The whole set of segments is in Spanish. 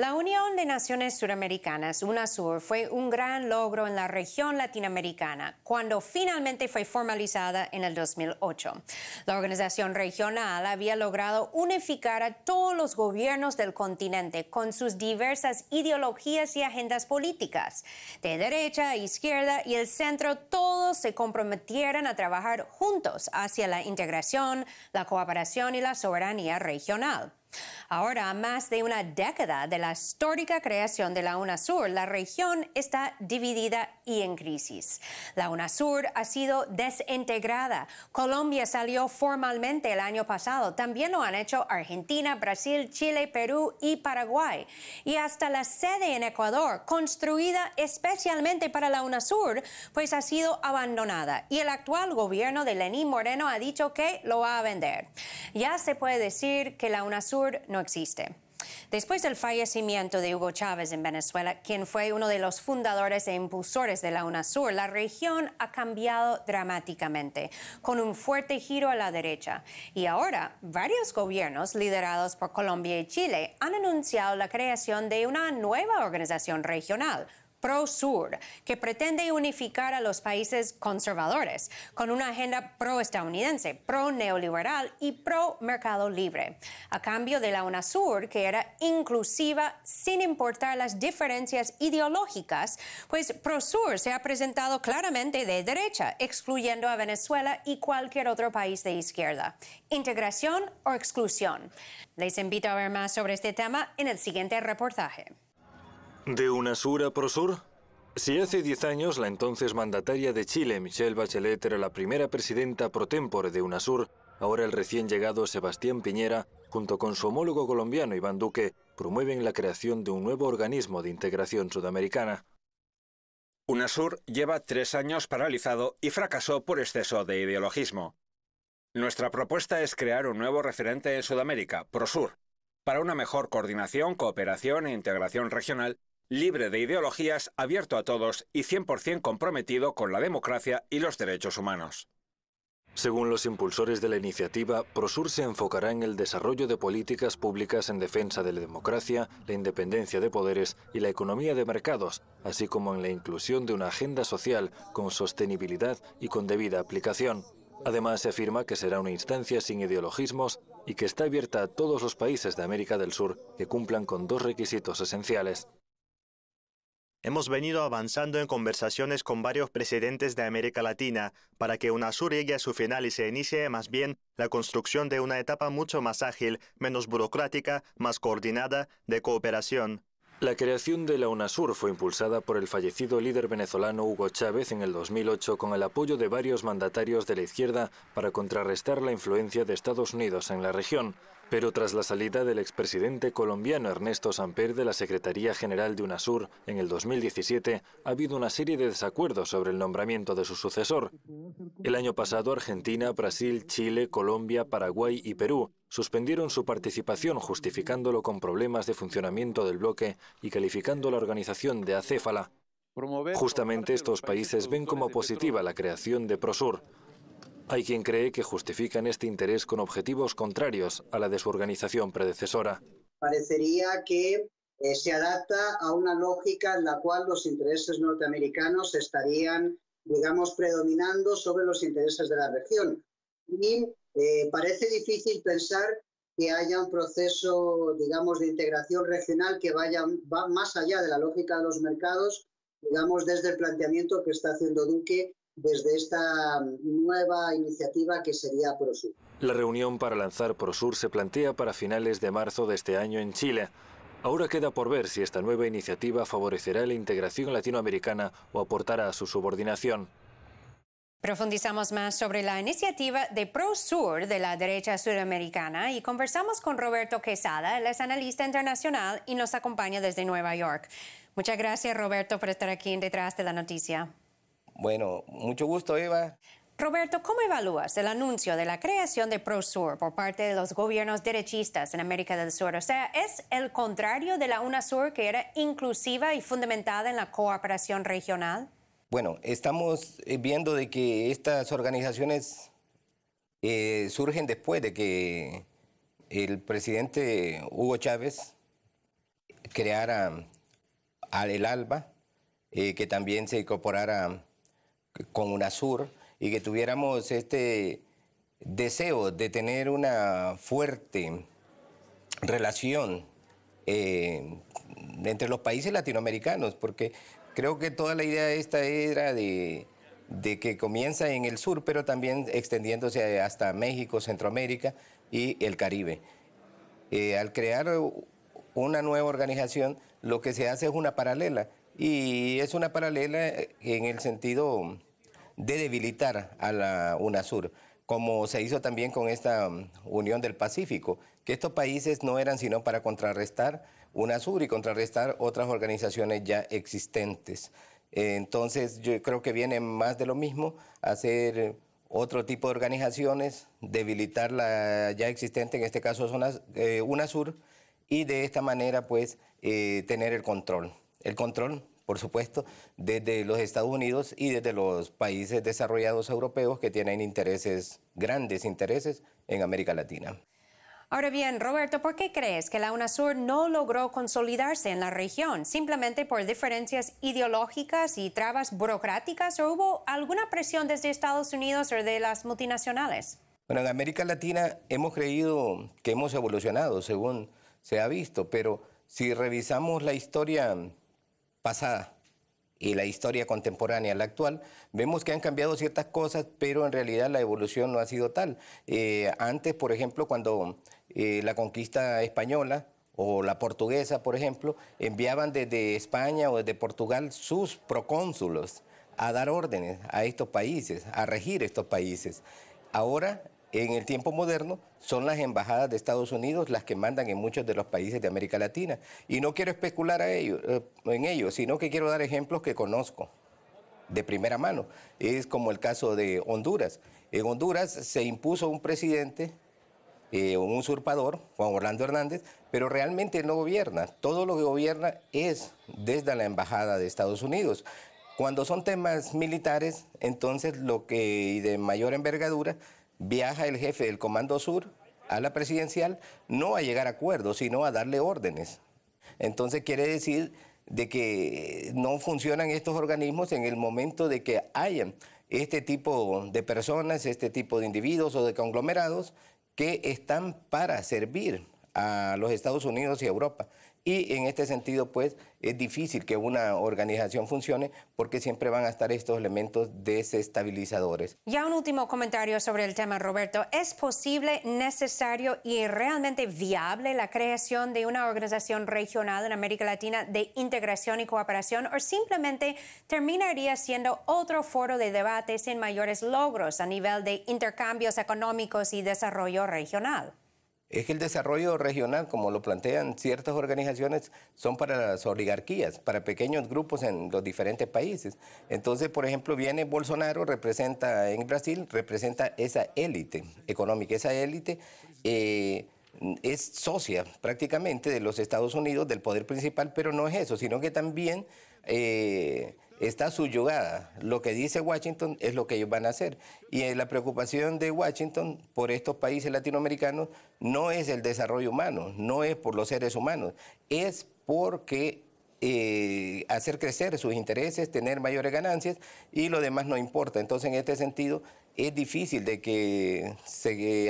La Unión de Naciones Suramericanas, UNASUR, fue un gran logro en la región latinoamericana cuando finalmente fue formalizada en el 2008. La organización regional había logrado unificar a todos los gobiernos del continente con sus diversas ideologías y agendas políticas. De derecha, izquierda y el centro, todos se comprometieron a trabajar juntos hacia la integración, la cooperación y la soberanía regional. Ahora, a más de una década de la histórica creación de la UNASUR, la región está dividida y en crisis. La UNASUR ha sido desintegrada. Colombia salió formalmente el año pasado. También lo han hecho Argentina, Brasil, Chile, Perú y Paraguay. Y hasta la sede en Ecuador, construida especialmente para la UNASUR, pues ha sido abandonada. Y el actual gobierno de Lenín Moreno ha dicho que lo va a vender. Ya se puede decir que la UNASUR no existe. Después del fallecimiento de Hugo Chávez en Venezuela, quien fue uno de los fundadores e impulsores de la UNASUR, la región ha cambiado dramáticamente, con un fuerte giro a la derecha. Y ahora, varios gobiernos liderados por Colombia y Chile han anunciado la creación de una nueva organización regional pro-sur, que pretende unificar a los países conservadores con una agenda pro-estadounidense, pro-neoliberal y pro-mercado libre, a cambio de la UNASUR, que era inclusiva sin importar las diferencias ideológicas, pues pro-sur se ha presentado claramente de derecha, excluyendo a Venezuela y cualquier otro país de izquierda. Integración o exclusión. Les invito a ver más sobre este tema en el siguiente reportaje. ¿De UNASUR a PROSUR? Si hace 10 años la entonces mandataria de Chile, Michelle Bachelet, era la primera presidenta pro tempore de UNASUR, ahora el recién llegado Sebastián Piñera, junto con su homólogo colombiano Iván Duque, promueven la creación de un nuevo organismo de integración sudamericana. UNASUR lleva tres años paralizado y fracasó por exceso de ideologismo. Nuestra propuesta es crear un nuevo referente en Sudamérica, PROSUR, para una mejor coordinación, cooperación e integración regional libre de ideologías, abierto a todos y 100% comprometido con la democracia y los derechos humanos. Según los impulsores de la iniciativa, Prosur se enfocará en el desarrollo de políticas públicas en defensa de la democracia, la independencia de poderes y la economía de mercados, así como en la inclusión de una agenda social con sostenibilidad y con debida aplicación. Además, se afirma que será una instancia sin ideologismos y que está abierta a todos los países de América del Sur que cumplan con dos requisitos esenciales, Hemos venido avanzando en conversaciones con varios presidentes de América Latina para que UNASUR llegue a su final y se inicie más bien la construcción de una etapa mucho más ágil, menos burocrática, más coordinada, de cooperación. La creación de la UNASUR fue impulsada por el fallecido líder venezolano Hugo Chávez en el 2008 con el apoyo de varios mandatarios de la izquierda para contrarrestar la influencia de Estados Unidos en la región. Pero tras la salida del expresidente colombiano Ernesto Samper de la Secretaría General de UNASUR en el 2017, ha habido una serie de desacuerdos sobre el nombramiento de su sucesor. El año pasado, Argentina, Brasil, Chile, Colombia, Paraguay y Perú suspendieron su participación justificándolo con problemas de funcionamiento del bloque y calificando la organización de acéfala. Justamente estos países ven como positiva la creación de Prosur, hay quien cree que justifican este interés con objetivos contrarios a la de su organización predecesora. Parecería que eh, se adapta a una lógica en la cual los intereses norteamericanos estarían, digamos, predominando sobre los intereses de la región. Y eh, parece difícil pensar que haya un proceso, digamos, de integración regional que vaya más allá de la lógica de los mercados, digamos, desde el planteamiento que está haciendo Duque desde esta nueva iniciativa que sería Prosur. La reunión para lanzar Prosur se plantea para finales de marzo de este año en Chile. Ahora queda por ver si esta nueva iniciativa favorecerá la integración latinoamericana o aportará a su subordinación. Profundizamos más sobre la iniciativa de ProSur de la derecha suramericana y conversamos con Roberto Quesada, el analista internacional y nos acompaña desde Nueva York. Muchas gracias Roberto por estar aquí en Detrás de la Noticia. Bueno, mucho gusto, Eva. Roberto, ¿cómo evalúas el anuncio de la creación de ProSur por parte de los gobiernos derechistas en América del Sur? O sea, ¿es el contrario de la UNASUR que era inclusiva y fundamentada en la cooperación regional? Bueno, estamos eh, viendo de que estas organizaciones eh, surgen después de que el presidente Hugo Chávez creara al el ALBA, eh, que también se incorporara con UNASUR y que tuviéramos este deseo de tener una fuerte relación eh, entre los países latinoamericanos, porque creo que toda la idea esta era de, que comienza en el sur, pero también extendiéndose hasta México, Centroamérica y el Caribe. Eh, al crear una nueva organización, lo que se hace es una paralela y es una paralela eh, en el sentido de debilitar a la UNASUR, como se hizo también con esta mm, Unión del Pacífico, que estos países no eran sino para contrarrestar UNASUR y contrarrestar otras organizaciones ya existentes. Entonces yo creo que viene más de lo mismo, hacer otro tipo de organizaciones, debilitar la ya existente, en este caso eh, UNASUR, y de esta manera pues eh, tener el control. El control por supuesto, desde los Estados Unidos y desde los países desarrollados europeos que tienen intereses, grandes intereses en América Latina. Ahora bien, Roberto, ¿por qué crees que la UNASUR no logró consolidarse en la región? ¿Simplemente por diferencias ideológicas y trabas burocráticas o hubo alguna presión desde Estados Unidos o de las multinacionales? Bueno, en América Latina hemos creído que hemos evolucionado, según se ha visto, pero si revisamos la historia pasada y la historia contemporánea, la actual, vemos que han cambiado ciertas cosas, pero en realidad la evolución no ha sido tal. Eh, antes, por ejemplo, cuando eh, la conquista española o la portuguesa, por ejemplo, enviaban desde España o desde Portugal sus procónsulos a dar órdenes a estos países, a regir estos países. Ahora en el tiempo moderno son las embajadas de Estados Unidos las que mandan en muchos de los países de América Latina. Y no quiero especular a ellos, eh, en ello, sino que quiero dar ejemplos que conozco de primera mano. Es como el caso de Honduras. En Honduras se impuso un presidente, eh, un usurpador, Juan Orlando Hernández, pero realmente no gobierna. Todo lo que gobierna es desde la Embajada de Estados Unidos. Cuando son temas militares, entonces lo que de mayor envergadura viaja el jefe del Comando Sur a la presidencial no a llegar a acuerdos, sino a darle órdenes. Entonces quiere decir de que no funcionan estos organismos en el momento de que hayan este tipo de personas, este tipo de individuos o de conglomerados que están para servir a los Estados Unidos y Europa. Y en este sentido, pues, es difícil que una organización funcione porque siempre van a estar estos elementos desestabilizadores. Ya un último comentario sobre el tema, Roberto. ¿Es posible, necesario y realmente viable la creación de una organización regional en América Latina de integración y cooperación o simplemente terminaría siendo otro foro de debate sin mayores logros a nivel de intercambios económicos y desarrollo regional? es que el desarrollo regional, como lo plantean ciertas organizaciones, son para las oligarquías, para pequeños grupos en los diferentes países. Entonces, por ejemplo, viene Bolsonaro, representa en Brasil, representa esa élite económica, esa élite eh, es socia prácticamente de los Estados Unidos, del poder principal, pero no es eso, sino que también... Eh, está subyugada. Lo que dice Washington es lo que ellos van a hacer. Y eh, la preocupación de Washington por estos países latinoamericanos no es el desarrollo humano, no es por los seres humanos, es porque eh, hacer crecer sus intereses, tener mayores ganancias y lo demás no importa. Entonces, en este sentido, es difícil de que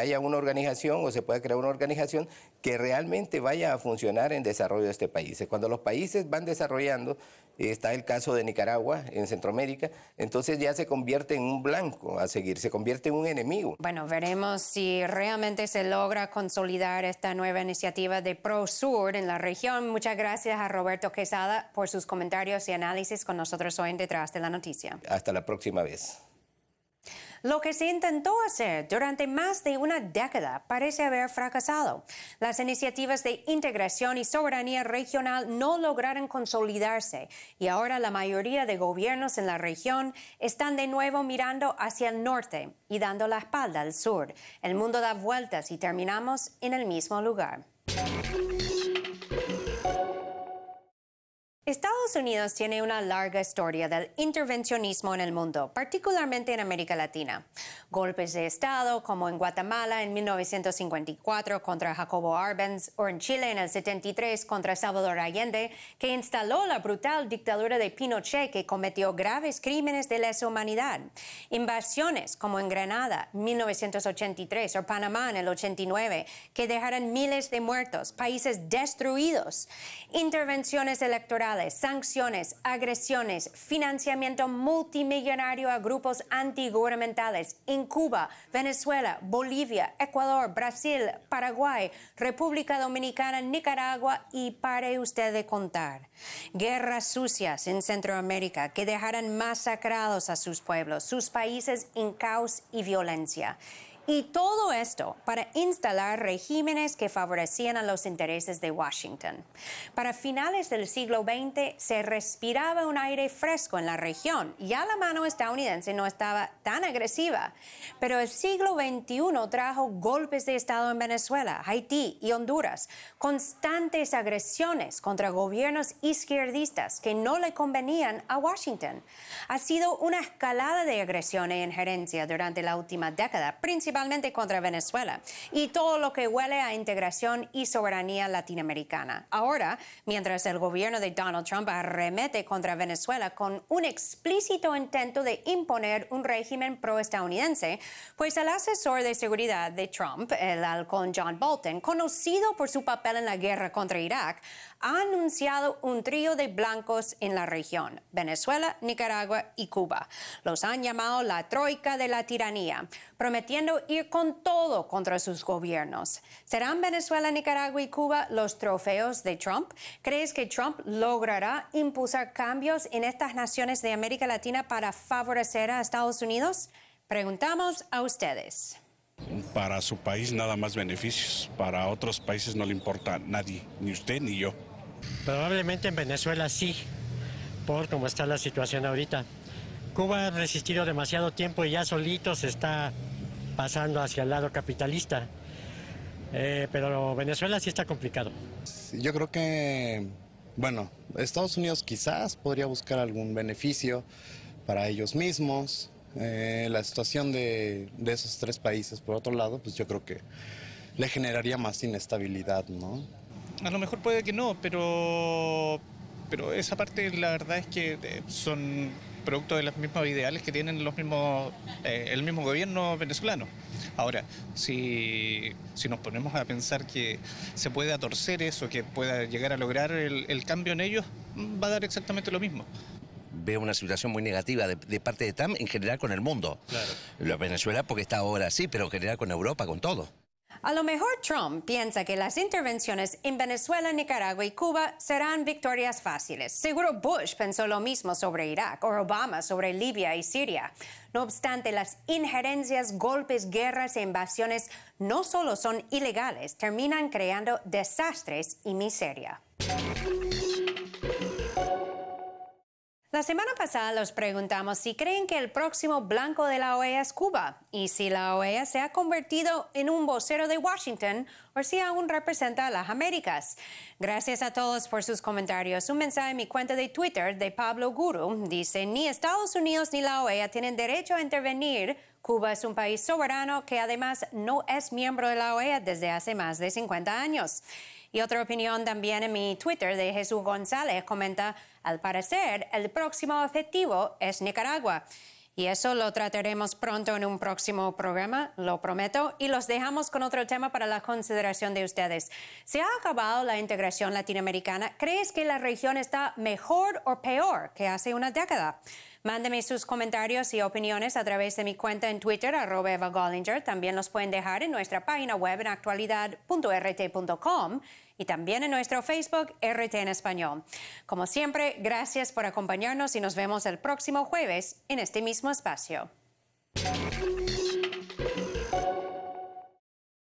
haya una organización o se pueda crear una organización que realmente vaya a funcionar en desarrollo de este país. Cuando los países van desarrollando, está el caso de Nicaragua en Centroamérica, entonces ya se convierte en un blanco a seguir, se convierte en un enemigo. Bueno, veremos si realmente se logra consolidar esta nueva iniciativa de ProSur en la región. Muchas gracias a Roberto Quesada por sus comentarios y análisis con nosotros hoy en Detrás de la Noticia. Hasta la próxima vez. Lo que se intentó hacer durante más de una década parece haber fracasado. Las iniciativas de integración y soberanía regional no lograron consolidarse y ahora la mayoría de gobiernos en la región están de nuevo mirando hacia el norte y dando la espalda al sur. El mundo da vueltas y terminamos en el mismo lugar. Estados Unidos tiene una larga historia del intervencionismo en el mundo, particularmente en América Latina. Golpes de Estado, como en Guatemala en 1954 contra Jacobo Arbenz, o en Chile en el 73 contra Salvador Allende, que instaló la brutal dictadura de Pinochet que cometió graves crímenes de lesa humanidad. Invasiones, como en Granada 1983 o Panamá en el 89, que dejaron miles de muertos, países destruidos. Intervenciones electorales sanciones, agresiones, financiamiento multimillonario a grupos antigubernamentales en Cuba, Venezuela, Bolivia, Ecuador, Brasil, Paraguay, República Dominicana, Nicaragua y pare usted de contar. Guerras sucias en Centroamérica que dejarán masacrados a sus pueblos, sus países en caos y violencia. Y todo esto para instalar regímenes que favorecían a los intereses de Washington. Para finales del siglo XX se respiraba un aire fresco en la región. Ya la mano estadounidense no estaba tan agresiva. Pero el siglo XXI trajo golpes de Estado en Venezuela, Haití y Honduras, constantes agresiones contra gobiernos izquierdistas que no le convenían a Washington. Ha sido una escalada de agresión e injerencia durante la última década, principalmente principalmente contra Venezuela, y todo lo que huele a integración y soberanía latinoamericana. Ahora, mientras el gobierno de Donald Trump arremete contra Venezuela con un explícito intento de imponer un régimen proestadounidense, pues el asesor de seguridad de Trump, el halcón John Bolton, conocido por su papel en la guerra contra Irak, ha anunciado un trío de blancos en la región, Venezuela, Nicaragua y Cuba. Los han llamado la troika de la tiranía, prometiendo ir con todo contra sus gobiernos. ¿Serán Venezuela, Nicaragua y Cuba los trofeos de Trump? ¿Crees que Trump logrará impulsar cambios en estas naciones de América Latina para favorecer a Estados Unidos? Preguntamos a ustedes. Para su país nada más beneficios, para otros países no le importa nadie, ni usted ni yo. Probablemente en Venezuela sí, por cómo está la situación ahorita. Cuba ha resistido demasiado tiempo y ya solito se está pasando hacia el lado capitalista. Eh, pero Venezuela sí está complicado. Yo creo que, bueno, Estados Unidos quizás podría buscar algún beneficio para ellos mismos. Eh, la situación de, de esos tres países, por otro lado, pues yo creo que le generaría más inestabilidad, ¿no? a lo mejor puede que no, pero, pero esa parte la verdad es que eh, son producto de los mismos ideales que tienen los mismos, eh, el mismo gobierno venezolano. Ahora, si, si, nos ponemos a pensar que se puede torcer eso, que pueda llegar a lograr el, cambio en ellos, mm, va a dar exactamente lo mismo veo una situación muy negativa de, parte de TAM en general con el mundo. Claro. Venezuela porque está ahora así, pero en general con Europa, con todo. A lo mejor Trump piensa que las intervenciones en Venezuela, Nicaragua y Cuba serán victorias fáciles. Seguro Bush pensó lo mismo sobre Irak o Obama sobre Libia y Siria. No obstante, las injerencias, golpes, guerras e invasiones no solo son ilegales, terminan creando desastres y miseria. La semana pasada los preguntamos si creen que el próximo blanco de la OEA es Cuba y si la OEA se ha convertido en un vocero de Washington o si aún representa a las Américas. Gracias a todos por sus comentarios. Un mensaje en mi cuenta de Twitter de Pablo Guru dice, ni Estados Unidos ni la OEA tienen derecho a intervenir. Cuba es un país soberano que además no es miembro de la OEA desde hace más de 50 años. Y otra opinión también en mi Twitter de Jesús González comenta, al parecer, el próximo objetivo es Nicaragua. Y eso lo trataremos pronto en un próximo programa, lo prometo, y los dejamos con otro tema para la consideración de ustedes. ¿Se ha acabado la integración latinoamericana? ¿Crees que la región está mejor o peor que hace una década? Mándeme sus comentarios y opiniones a través de mi cuenta en Twitter, arroba Gollinger. También los pueden dejar en nuestra página web en actualidad.rt.com y también en nuestro Facebook RT en Español. Como siempre, gracias por acompañarnos y nos vemos el próximo jueves en este mismo espacio.